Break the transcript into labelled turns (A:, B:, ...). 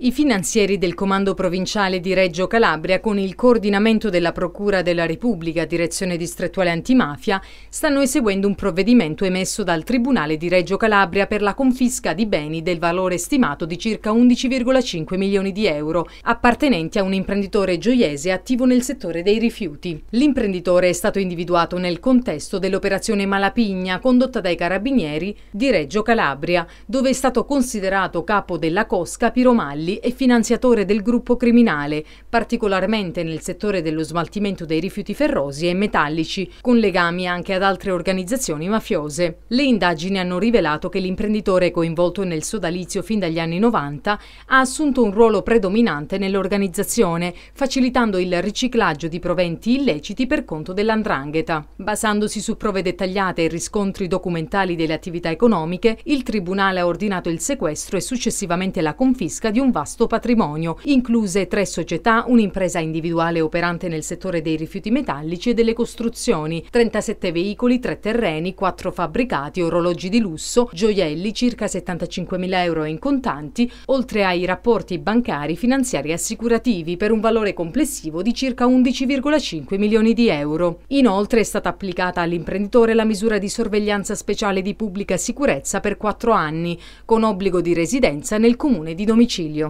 A: I finanzieri del Comando Provinciale di Reggio Calabria, con il coordinamento della Procura della Repubblica, Direzione Distrettuale Antimafia, stanno eseguendo un provvedimento emesso dal Tribunale di Reggio Calabria per la confisca di beni del valore stimato di circa 11,5 milioni di euro, appartenenti a un imprenditore gioiese attivo nel settore dei rifiuti. L'imprenditore è stato individuato nel contesto dell'operazione Malapigna, condotta dai carabinieri di Reggio Calabria, dove è stato considerato capo della Cosca Piromalli Castelli è finanziatore del gruppo criminale, particolarmente nel settore dello smaltimento dei rifiuti ferrosi e metallici, con legami anche ad altre organizzazioni mafiose. Le indagini hanno rivelato che l'imprenditore coinvolto nel sodalizio fin dagli anni 90 ha assunto un ruolo predominante nell'organizzazione, facilitando il riciclaggio di proventi illeciti per conto dell'andrangheta. Basandosi su prove dettagliate e riscontri documentali delle attività economiche, il Tribunale ha ordinato il sequestro e successivamente la confisca di un vasto patrimonio, incluse tre società, un'impresa individuale operante nel settore dei rifiuti metallici e delle costruzioni, 37 veicoli, 3 terreni, 4 fabbricati, orologi di lusso, gioielli, circa 75.000 euro in contanti, oltre ai rapporti bancari, finanziari e assicurativi per un valore complessivo di circa 11,5 milioni di euro. Inoltre è stata applicata all'imprenditore la misura di sorveglianza speciale di pubblica sicurezza per 4 anni, con obbligo di residenza nel comune di domicilio.